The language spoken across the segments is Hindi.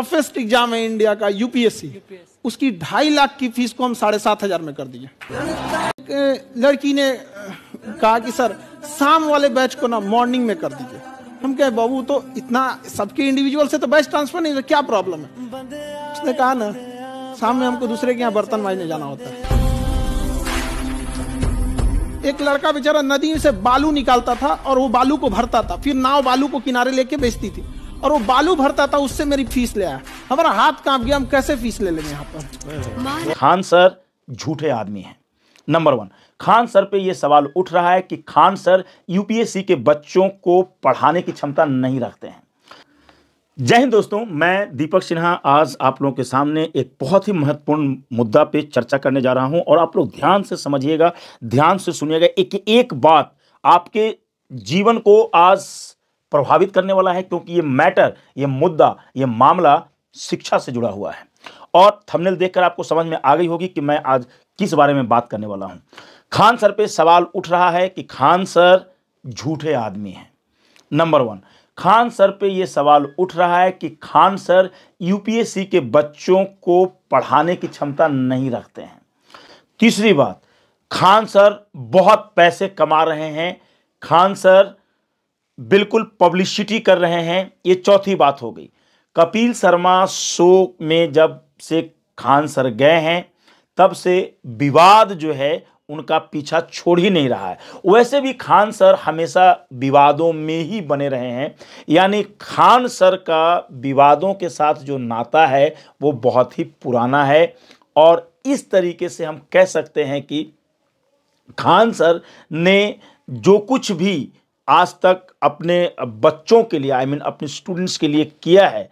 टफेस्ट एग्जाम है इंडिया का यूपीएससी उसकी ढाई लाख की फीस को हम साढ़े सात हजार में कर दिए लड़की ने कहा कि सर शाम वाले बैच को ना मॉर्निंग में कर दीजिए हम कहे बाबू तो इतना सबके इंडिविजुअल से तो बैच ट्रांसफर नहीं तो क्या प्रॉब्लम है उसने कहा ना शाम में हमको दूसरे के यहाँ बर्तन मारने जाना होता है एक लड़का बेचारा नदी से बालू निकालता था और वो बालू को भरता था फिर नाव बालू को किनारे लेके बेचती थी और वो बालू भरता था उससे मेरी फीस ले आया हमारा हाथ कांप गया हम कैसे फीस ले लेंगे यहाँ पर खान सर झूठे आदमी हैं नंबर वन खान सर पे ये सवाल उठ रहा है कि खान सर यूपीएससी के बच्चों को पढ़ाने की क्षमता नहीं रखते हैं जय हिंद दोस्तों मैं दीपक सिन्हा आज आप लोगों के सामने एक बहुत ही महत्वपूर्ण मुद्दा पे चर्चा करने जा रहा हूं और आप लोग ध्यान से समझिएगा ध्यान से सुनिएगा एक एक बात आपके जीवन को आज प्रभावित करने वाला है क्योंकि ये मैटर ये मुद्दा ये मामला शिक्षा से जुड़ा हुआ है और थंबनेल देखकर आपको समझ में आ गई होगी कि मैं आज किस बारे में बात करने वाला हूं खान सर पे सवाल उठ रहा है कि खान सर झूठे आदमी हैं नंबर वन खान सर पे ये सवाल उठ रहा है कि खान सर यूपीएससी के बच्चों को पढ़ाने की क्षमता नहीं रखते हैं तीसरी बात खान सर बहुत पैसे कमा रहे हैं खान सर बिल्कुल पब्लिसिटी कर रहे हैं ये चौथी बात हो गई कपिल शर्मा शो में जब से खान सर गए हैं तब से विवाद जो है उनका पीछा छोड़ ही नहीं रहा है वैसे भी खान सर हमेशा विवादों में ही बने रहे हैं यानी खान सर का विवादों के साथ जो नाता है वो बहुत ही पुराना है और इस तरीके से हम कह सकते हैं कि खान सर ने जो कुछ भी आज तक अपने बच्चों के लिए आई I मीन mean, अपने स्टूडेंट्स के लिए किया है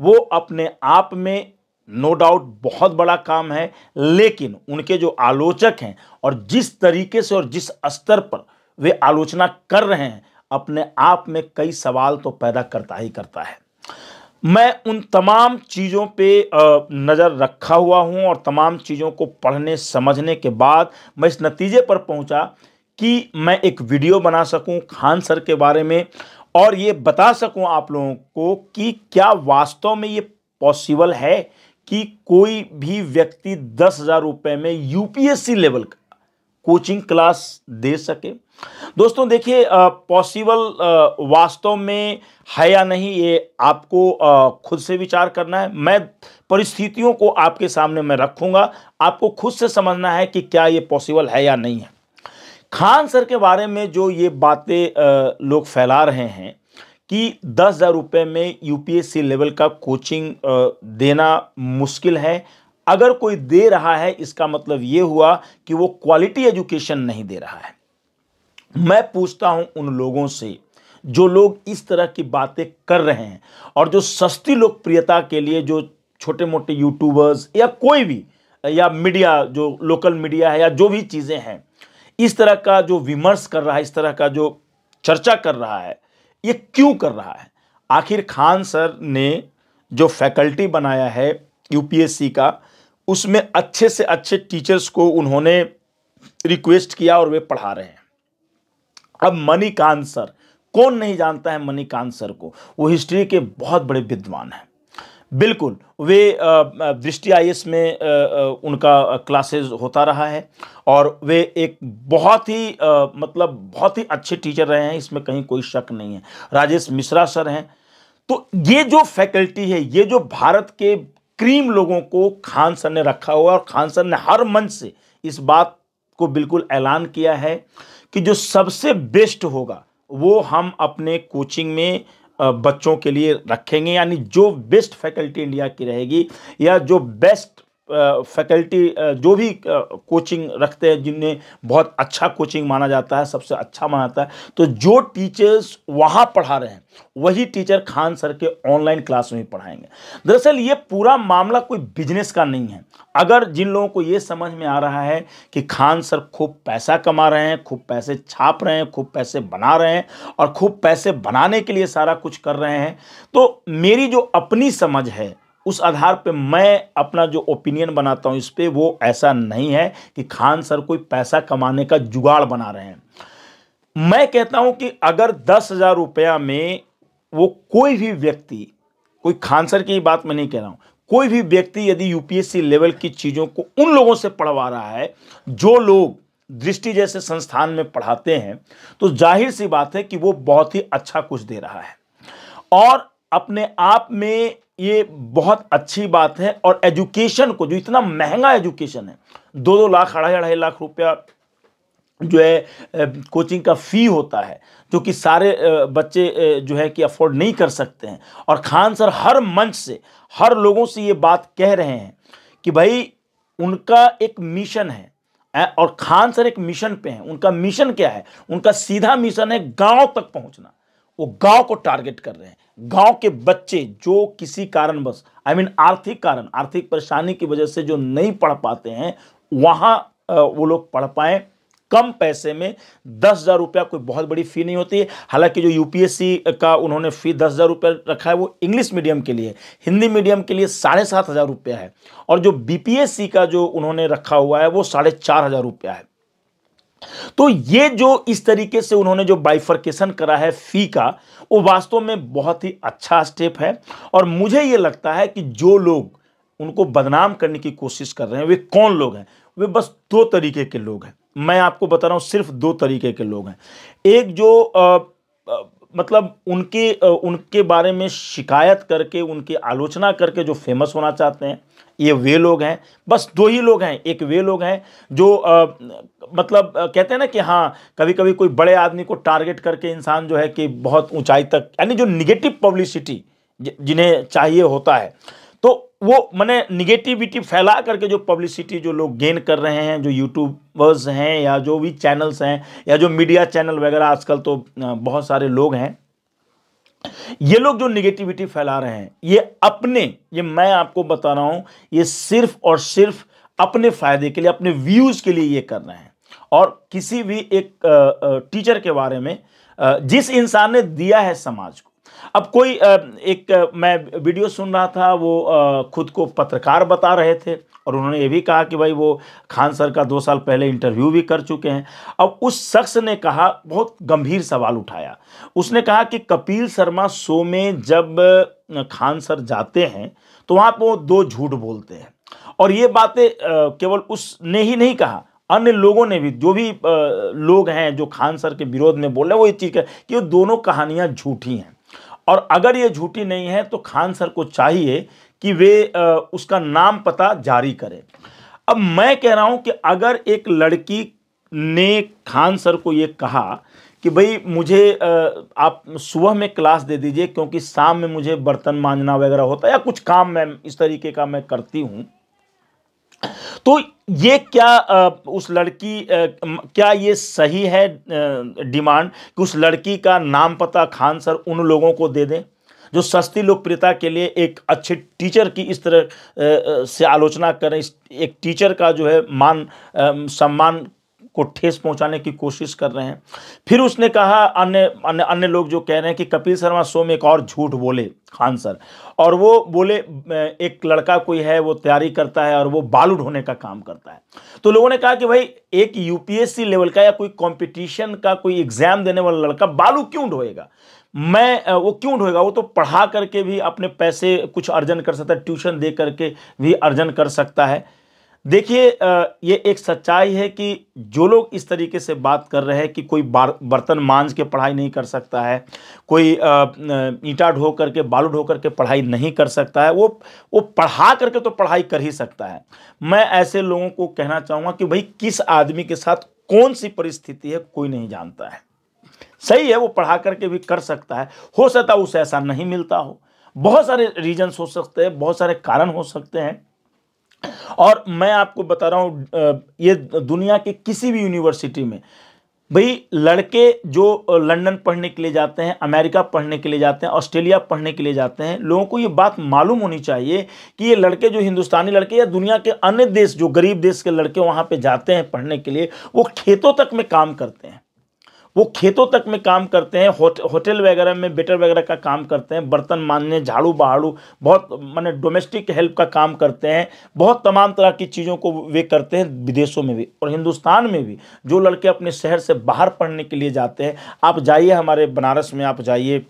वो अपने आप में नो डाउट बहुत बड़ा काम है लेकिन उनके जो आलोचक हैं और जिस तरीके से और जिस स्तर पर वे आलोचना कर रहे हैं अपने आप में कई सवाल तो पैदा करता ही करता है मैं उन तमाम चीज़ों पे नज़र रखा हुआ हूँ और तमाम चीज़ों को पढ़ने समझने के बाद मैं इस नतीजे पर पहुँचा कि मैं एक वीडियो बना सकूं खान सर के बारे में और ये बता सकूं आप लोगों को कि क्या वास्तव में ये पॉसिबल है कि कोई भी व्यक्ति दस हज़ार रुपये में यूपीएससी लेवल का कोचिंग क्लास दे सके दोस्तों देखिए पॉसिबल वास्तव में है या नहीं ये आपको आ, खुद से विचार करना है मैं परिस्थितियों को आपके सामने मैं रखूंगा आपको खुद से समझना है कि क्या ये पॉसिबल है या नहीं है खान सर के बारे में जो ये बातें लोग फैला रहे हैं कि दस हज़ार रुपये में यूपीएससी लेवल का कोचिंग देना मुश्किल है अगर कोई दे रहा है इसका मतलब ये हुआ कि वो क्वालिटी एजुकेशन नहीं दे रहा है मैं पूछता हूँ उन लोगों से जो लोग इस तरह की बातें कर रहे हैं और जो सस्ती लोकप्रियता के लिए जो छोटे मोटे यूट्यूबर्स या कोई भी या मीडिया जो लोकल मीडिया है या जो भी चीज़ें हैं इस तरह का जो विमर्श कर रहा है इस तरह का जो चर्चा कर रहा है ये क्यों कर रहा है आखिर खान सर ने जो फैकल्टी बनाया है यूपीएससी का उसमें अच्छे से अच्छे टीचर्स को उन्होंने रिक्वेस्ट किया और वे पढ़ा रहे हैं अब मणिकांत सर कौन नहीं जानता है मनी कांत सर को वो हिस्ट्री के बहुत बड़े विद्वान हैं बिल्कुल वे दृष्टि आई में उनका क्लासेस होता रहा है और वे एक बहुत ही मतलब बहुत ही अच्छे टीचर रहे हैं इसमें कहीं कोई शक नहीं है राजेश मिश्रा सर हैं तो ये जो फैकल्टी है ये जो भारत के क्रीम लोगों को खान सर ने रखा हुआ और खान सर ने हर मंच से इस बात को बिल्कुल ऐलान किया है कि जो सबसे बेस्ट होगा वो हम अपने कोचिंग में बच्चों के लिए रखेंगे यानी जो बेस्ट फैकल्टी इंडिया की रहेगी या जो बेस्ट फैकल्टी जो भी कोचिंग रखते हैं जिन्हें बहुत अच्छा कोचिंग माना जाता है सबसे अच्छा माना जाता है तो जो टीचर्स वहाँ पढ़ा रहे हैं वही टीचर खान सर के ऑनलाइन क्लास में पढ़ाएंगे दरअसल ये पूरा मामला कोई बिजनेस का नहीं है अगर जिन लोगों को ये समझ में आ रहा है कि खान सर खूब पैसा कमा रहे हैं खूब पैसे छाप रहे हैं खूब पैसे बना रहे हैं और खूब पैसे बनाने के लिए सारा कुछ कर रहे हैं तो मेरी जो अपनी समझ है उस आधार पे मैं अपना जो ओपिनियन बनाता हूँ इस पर वो ऐसा नहीं है कि खान सर कोई पैसा कमाने का जुगाड़ बना रहे हैं मैं कहता हूँ कि अगर दस हज़ार रुपया में वो कोई भी व्यक्ति कोई खान सर की बात मैं नहीं कह रहा हूँ कोई भी व्यक्ति यदि यूपीएससी लेवल की चीज़ों को उन लोगों से पढ़वा रहा है जो लोग दृष्टि जैसे संस्थान में पढ़ाते हैं तो जाहिर सी बात है कि वो बहुत ही अच्छा कुछ दे रहा है और अपने आप में ये बहुत अच्छी बात है और एजुकेशन को जो इतना महंगा एजुकेशन है दो दो लाख अढ़ाई अढ़ाई लाख रुपया जो है कोचिंग का फ़ी होता है जो कि सारे बच्चे जो है कि अफोर्ड नहीं कर सकते हैं और खान सर हर मंच से हर लोगों से ये बात कह रहे हैं कि भाई उनका एक मिशन है और खान सर एक मिशन पे हैं उनका मिशन क्या है उनका सीधा मिशन है गांव तक पहुंचना वो गांव को टारगेट कर रहे हैं गांव के बच्चे जो किसी कारणवश आई मीन आर्थिक कारण आर्थिक परेशानी की वजह से जो नहीं पढ़ पाते हैं वहां वो लोग पढ़ पाए कम पैसे में दस हज़ार रुपया कोई बहुत बड़ी फ़ी नहीं होती है हालांकि जो यूपीएससी का उन्होंने फ़ी दस हज़ार रुपया रखा है वो इंग्लिश मीडियम के लिए हिंदी मीडियम के लिए साढ़े सात हज़ार रुपया है और जो बीपीएससी का जो उन्होंने रखा हुआ है वो साढ़े चार हज़ार रुपया है तो ये जो इस तरीके से उन्होंने जो बाइफर्केशन करा है फी का वो वास्तव में बहुत ही अच्छा स्टेप है और मुझे ये लगता है कि जो लोग उनको बदनाम करने की कोशिश कर रहे हैं वे कौन लोग हैं वे बस दो तरीके के लोग हैं मैं आपको बता रहा हूँ सिर्फ दो तरीके के लोग हैं एक जो आ, आ, मतलब उनके उनके बारे में शिकायत करके उनकी आलोचना करके जो फेमस होना चाहते हैं ये वे लोग हैं बस दो ही लोग हैं एक वे लोग हैं जो आ, मतलब कहते हैं ना कि हाँ कभी कभी कोई बड़े आदमी को टारगेट करके इंसान जो है कि बहुत ऊंचाई तक यानी जो निगेटिव पब्लिसिटी जिन्हें चाहिए होता है वो मैंने निगेटिविटी फैला करके जो पब्लिसिटी जो लोग गेन कर रहे हैं जो यूट्यूबर्स हैं या जो भी चैनल्स हैं या जो मीडिया चैनल वगैरह आजकल तो बहुत सारे लोग हैं ये लोग जो निगेटिविटी फैला रहे हैं ये अपने ये मैं आपको बता रहा हूँ ये सिर्फ और सिर्फ अपने फायदे के लिए अपने व्यूज़ के लिए ये कर रहे हैं और किसी भी एक टीचर के बारे में जिस इंसान ने दिया है समाज को अब कोई एक मैं वीडियो सुन रहा था वो खुद को पत्रकार बता रहे थे और उन्होंने ये भी कहा कि भाई वो खान सर का दो साल पहले इंटरव्यू भी कर चुके हैं अब उस शख्स ने कहा बहुत गंभीर सवाल उठाया उसने कहा कि कपिल शर्मा शो में जब खान सर जाते हैं तो वहाँ पर वो दो झूठ बोलते हैं और ये बातें केवल उसने ही नहीं कहा अन्य लोगों ने भी जो भी लोग हैं जो खान सर के विरोध में बोले वो ये चीज़ कह कि वो दोनों कहानियाँ झूठी हैं और अगर ये झूठी नहीं है तो खान सर को चाहिए कि वे उसका नाम पता जारी करें अब मैं कह रहा हूं कि अगर एक लड़की ने खान सर को ये कहा कि भाई मुझे आप सुबह में क्लास दे दीजिए क्योंकि शाम में मुझे बर्तन मांजना वगैरह होता है या कुछ काम मैं इस तरीके का मैं करती हूँ तो ये क्या उस लड़की क्या ये सही है डिमांड कि उस लड़की का नाम पता खान सर उन लोगों को दे दें जो सस्ती लोकप्रियता के लिए एक अच्छे टीचर की इस तरह से आलोचना करें एक टीचर का जो है मान सम्मान को ठेस पहुंचाने की कोशिश कर रहे हैं फिर उसने कहा अन्य अन्य अन्य लोग जो कह रहे हैं कि कपिल शर्मा शो में एक और झूठ बोले खान सर और वो बोले एक लड़का कोई है वो तैयारी करता है और वो बालू ढोने का काम करता है तो लोगों ने कहा कि भाई एक यूपीएससी लेवल का या कोई कॉम्पिटिशन का कोई एग्जाम देने वाला लड़का बालू क्यों ढोएगा मैं वो क्यों ढोएगा वो तो पढ़ा करके भी अपने पैसे कुछ अर्जन कर सकता है ट्यूशन दे करके भी अर्जन कर सकता है देखिए ये एक सच्चाई है कि जो लोग इस तरीके से बात कर रहे हैं कि कोई बर्तन मांझ के पढ़ाई नहीं कर सकता है कोई ईटा ढो करके बालू ढो करके पढ़ाई नहीं कर सकता है वो वो पढ़ा करके तो पढ़ाई कर ही सकता है मैं ऐसे लोगों को कहना चाहूँगा कि भाई किस आदमी के साथ कौन सी परिस्थिति है कोई नहीं जानता है सही है वो पढ़ा करके भी कर सकता है हो सकता है उसे ऐसा नहीं मिलता हो बहुत सारे रीजन्स हो सकते हैं बहुत सारे कारण हो सकते हैं और मैं आपको बता रहा हूँ ये दुनिया के किसी भी यूनिवर्सिटी में भाई लड़के जो लंदन पढ़ने के लिए जाते हैं अमेरिका पढ़ने के लिए जाते हैं ऑस्ट्रेलिया पढ़ने के लिए जाते हैं लोगों को ये बात मालूम होनी चाहिए कि ये लड़के जो हिंदुस्तानी लड़के या दुनिया के अन्य देश जो गरीब देश के लड़के वहाँ पे जाते हैं पढ़ने के लिए वो खेतों तक में काम करते हैं वो खेतों तक में काम करते हैं होट, होटल वगैरह में बेटर वगैरह का काम करते हैं बर्तन मानने झाड़ू बहाड़ू बहुत माने डोमेस्टिक हेल्प का काम करते हैं बहुत तमाम तरह की चीज़ों को वे करते हैं विदेशों में भी और हिंदुस्तान में भी जो लड़के अपने शहर से बाहर पढ़ने के लिए जाते हैं आप जाइए हमारे बनारस में आप जाइए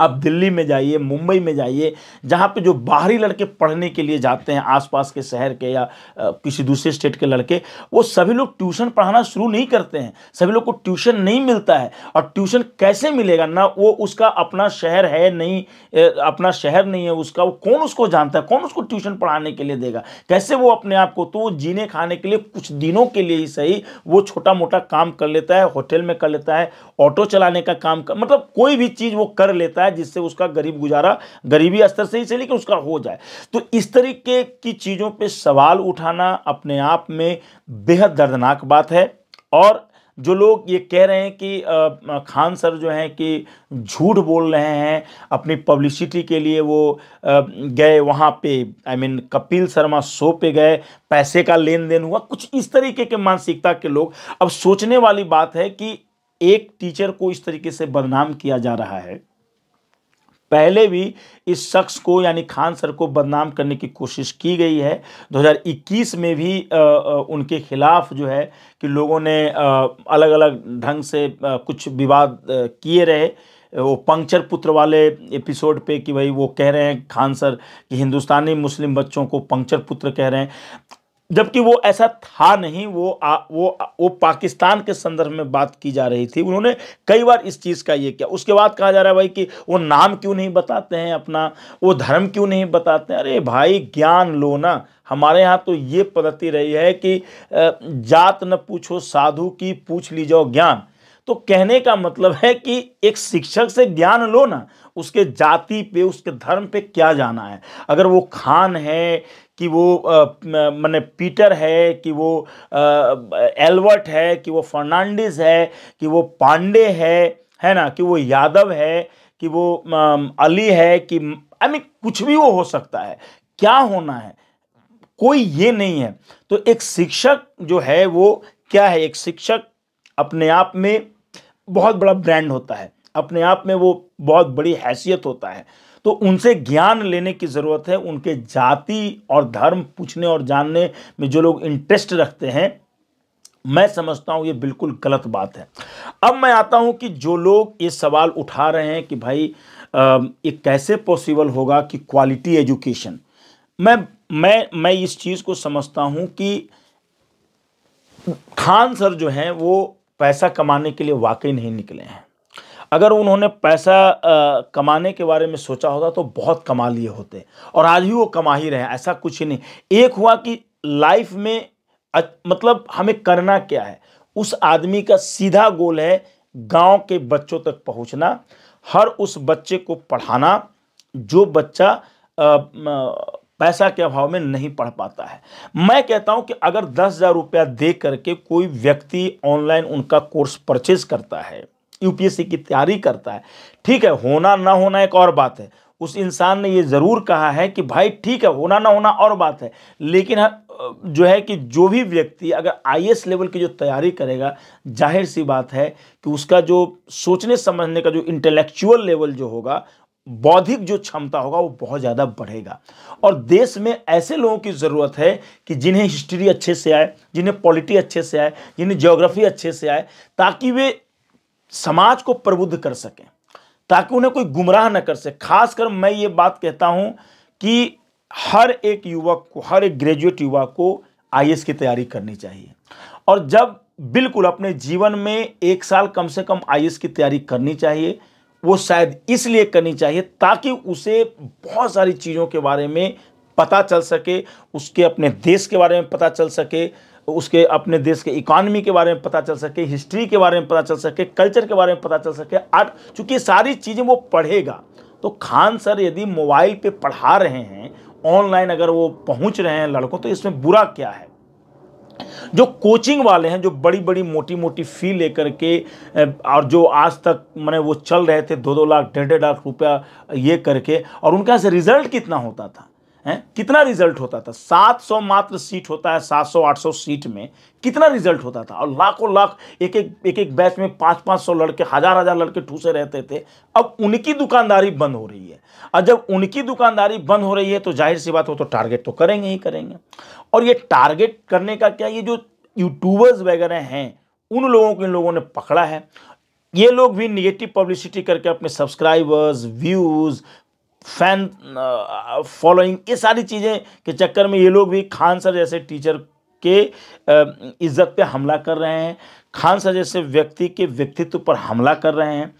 आप दिल्ली में जाइए मुंबई में जाइए जहाँ पे जो बाहरी लड़के पढ़ने के लिए जाते हैं आसपास के शहर के या किसी दूसरे स्टेट के लड़के वो सभी लोग ट्यूशन पढ़ाना शुरू नहीं करते हैं सभी लोग को ट्यूशन नहीं मिलता है और ट्यूशन कैसे मिलेगा ना वो उसका अपना शहर है नहीं अपना शहर नहीं है उसका वो कौन उसको जानता है कौन उसको ट्यूशन पढ़ाने के लिए देगा कैसे वो अपने आप को तो जीने खाने के लिए कुछ दिनों के लिए ही सही वो छोटा मोटा काम कर लेता है होटल में कर लेता है ऑटो चलाने का काम कर मतलब कोई भी चीज़ वो कर लेता है जाए जिससे उसका गरीब गुजारा गरीबी स्तर से ही से लेकिन उसका हो जाए तो इस तरीके की चीज़ों पर सवाल उठाना अपने आप में बेहद दर्दनाक बात है और जो लोग ये कह रहे हैं कि खान सर जो हैं कि झूठ बोल रहे हैं अपनी पब्लिसिटी के लिए वो गए वहाँ पे I I mean mean, Kapil Sharma show पे गए पैसे का लेन देन हुआ कुछ इस तरीके के मानसिकता के लोग अब सोचने वाली बात है कि एक टीचर को इस तरीके से बदनाम किया जा रहा है पहले भी इस शख्स को यानी खान सर को बदनाम करने की कोशिश की गई है 2021 में भी आ, उनके खिलाफ जो है कि लोगों ने आ, अलग अलग ढंग से आ, कुछ विवाद किए रहे वो पंक्चर पुत्र वाले एपिसोड पे कि भाई वो कह रहे हैं खान सर कि हिंदुस्तानी मुस्लिम बच्चों को पंक्चर पुत्र कह रहे हैं जबकि वो ऐसा था नहीं वो आ, वो वो पाकिस्तान के संदर्भ में बात की जा रही थी उन्होंने कई बार इस चीज़ का ये किया उसके बाद कहा जा रहा है भाई कि वो नाम क्यों नहीं बताते हैं अपना वो धर्म क्यों नहीं बताते हैं अरे भाई ज्ञान लो ना हमारे यहाँ तो ये पद्धति रही है कि जात न पूछो साधु की पूछ ली जाओ ज्ञान तो कहने का मतलब है कि एक शिक्षक से ज्ञान लो ना उसके जाति पे उसके धर्म पे क्या जाना है अगर वो खान है कि वो मैंने पीटर है कि वो एल्वर्ट है कि वो फर्नांडिस है कि वो पांडे है है ना कि वो यादव है कि वो अली है कि आई मीन कुछ भी वो हो सकता है क्या होना है कोई ये नहीं है तो एक शिक्षक जो है वो क्या है एक शिक्षक अपने आप में बहुत बड़ा ब्रांड होता है अपने आप में वो बहुत बड़ी हैसियत होता है तो उनसे ज्ञान लेने की ज़रूरत है उनके जाति और धर्म पूछने और जानने में जो लोग इंटरेस्ट रखते हैं मैं समझता हूँ ये बिल्कुल गलत बात है अब मैं आता हूँ कि जो लोग ये सवाल उठा रहे हैं कि भाई ये कैसे पॉसिबल होगा कि क्वालिटी एजुकेशन मैं मैं मैं इस चीज़ को समझता हूँ कि खान सर जो हैं वो पैसा कमाने के लिए वाकई नहीं निकले हैं अगर उन्होंने पैसा आ, कमाने के बारे में सोचा होता तो बहुत कमा लिए होते और आज भी वो कमा ही रहे ऐसा कुछ ही नहीं एक हुआ कि लाइफ में मतलब हमें करना क्या है उस आदमी का सीधा गोल है गांव के बच्चों तक पहुंचना हर उस बच्चे को पढ़ाना जो बच्चा आ, पैसा के अभाव में नहीं पढ़ पाता है मैं कहता हूं कि अगर दस हज़ार रुपया दे करके कोई व्यक्ति ऑनलाइन उनका कोर्स परचेज करता है यूपीएससी की तैयारी करता है ठीक है होना ना होना एक और बात है उस इंसान ने ये ज़रूर कहा है कि भाई ठीक है होना ना होना और बात है लेकिन जो है कि जो भी व्यक्ति अगर आई लेवल की जो तैयारी करेगा जाहिर सी बात है कि उसका जो सोचने समझने का जो इंटेलेक्चुअल लेवल जो होगा बौद्धिक जो क्षमता होगा वो बहुत ज़्यादा बढ़ेगा और देश में ऐसे लोगों की ज़रूरत है कि जिन्हें हिस्ट्री अच्छे से आए जिन्हें पॉलिटी अच्छे से आए जिन्हें ज्योग्राफी अच्छे से आए ताकि वे समाज को प्रबुद्ध कर सकें ताकि उन्हें कोई गुमराह न कर सके खासकर मैं ये बात कहता हूं कि हर एक युवक को हर एक ग्रेजुएट युवा को आई की तैयारी करनी चाहिए और जब बिल्कुल अपने जीवन में एक साल कम से कम आई की तैयारी करनी चाहिए वो शायद इसलिए करनी चाहिए ताकि उसे बहुत सारी चीज़ों के बारे में पता चल सके उसके अपने देश के बारे में पता चल सके उसके अपने देश के इकॉनमी के बारे में पता चल सके हिस्ट्री के बारे में पता चल सके कल्चर के बारे में पता चल सके आर्ट चूँकि सारी चीज़ें वो पढ़ेगा तो खान सर यदि मोबाइल पे पढ़ा रहे हैं ऑनलाइन अगर वो पहुंच रहे हैं लड़कों तो इसमें बुरा क्या है जो कोचिंग वाले हैं जो बड़ी बड़ी मोटी मोटी फ़ी लेकर के और जो आज तक मैंने वो चल रहे थे दो दो लाख डेढ़ डेढ़ लाख रुपया ये करके और उनका से रिजल्ट कितना होता था है कितना रिजल्ट होता था 700 मात्र सीट होता है 700-800 सीट में कितना रिजल्ट होता था और लाखों लाख एक एक एक एक बैच में पाँच पाँच सौ लड़के हजार हजार लड़के ठूसे रहते थे अब उनकी दुकानदारी बंद हो रही है और जब उनकी दुकानदारी बंद हो रही है तो जाहिर सी बात हो तो टारगेट तो करेंगे ही करेंगे और ये टारगेट करने का क्या ये जो यूट्यूबर्स वगैरह हैं उन लोगों को इन लोगों ने पकड़ा है ये लोग भी निगेटिव पब्लिसिटी करके अपने subscribers views fan following uh, ये सारी चीज़ें के चक्कर में ये लोग भी खान सर जैसे टीचर के uh, इज्जत पे हमला कर रहे हैं खान सर जैसे व्यक्ति के व्यक्तित्व पर हमला कर रहे हैं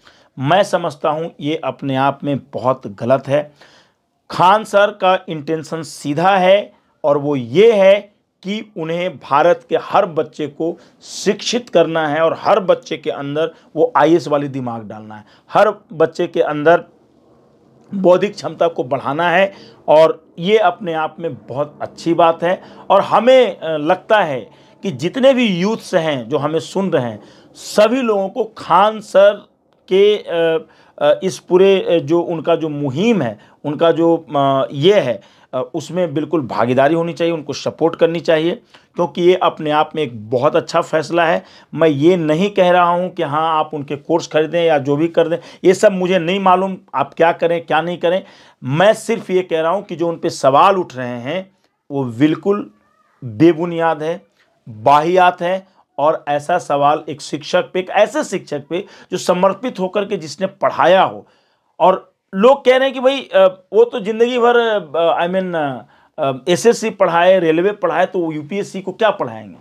मैं समझता हूँ ये अपने आप में बहुत गलत है खान सर का इंटेंशन सीधा है और वो ये है कि उन्हें भारत के हर बच्चे को शिक्षित करना है और हर बच्चे के अंदर वो आई वाली दिमाग डालना है हर बच्चे के अंदर बौद्धिक क्षमता को बढ़ाना है और ये अपने आप में बहुत अच्छी बात है और हमें लगता है कि जितने भी यूथ्स हैं जो हमें सुन रहे हैं सभी लोगों को खान सर के इस पूरे जो उनका जो मुहिम है उनका जो ये है उसमें बिल्कुल भागीदारी होनी चाहिए उनको सपोर्ट करनी चाहिए क्योंकि ये अपने आप में एक बहुत अच्छा फैसला है मैं ये नहीं कह रहा हूँ कि हाँ आप उनके कोर्स खरीदें या जो भी कर दें ये सब मुझे नहीं मालूम आप क्या करें क्या नहीं करें मैं सिर्फ ये कह रहा हूँ कि जो उन पर सवाल उठ रहे हैं वो बिल्कुल बेबुनियाद है बाहियात है और ऐसा सवाल एक शिक्षक पे एक ऐसे शिक्षक पे जो समर्पित होकर के जिसने पढ़ाया हो और लोग कह रहे हैं कि भाई वो तो ज़िंदगी भर आई मीन एसएससी पढ़ाए रेलवे पढ़ाए तो यूपीएससी को क्या पढ़ाएंगे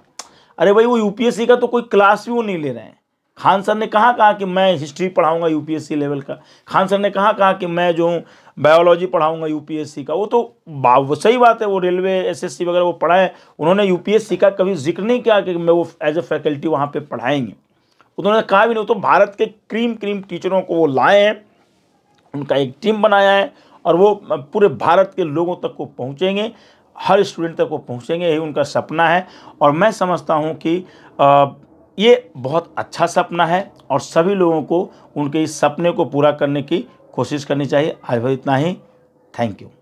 अरे भाई वो यूपीएससी का तो कोई क्लास भी वो नहीं ले रहे हैं खान सर ने कहाँ कहा कि मैं हिस्ट्री पढ़ाऊंगा यूपीएससी लेवल का खान सर ने कहाँ कहा कि मैं जो हूँ बायोलॉजी पढ़ाऊंगा यूपीएससी का वो तो वो सही बात है वो रेलवे एसएससी वगैरह वो पढ़ाए उन्होंने यूपीएससी का कभी जिक्र नहीं किया कि मैं वो एज ए फैकल्टी वहाँ पर पढ़ाएंगे उन्होंने कहा भी नहीं तो भारत के क्रीम क्रीम टीचरों को वो लाए हैं उनका एक टीम बनाया है और वो पूरे भारत के लोगों तक को पहुँचेंगे हर स्टूडेंट तक वो पहुँचेंगे यही उनका सपना है और मैं समझता हूँ कि ये बहुत अच्छा सपना है और सभी लोगों को उनके इस सपने को पूरा करने की कोशिश करनी चाहिए आज भर इतना ही थैंक यू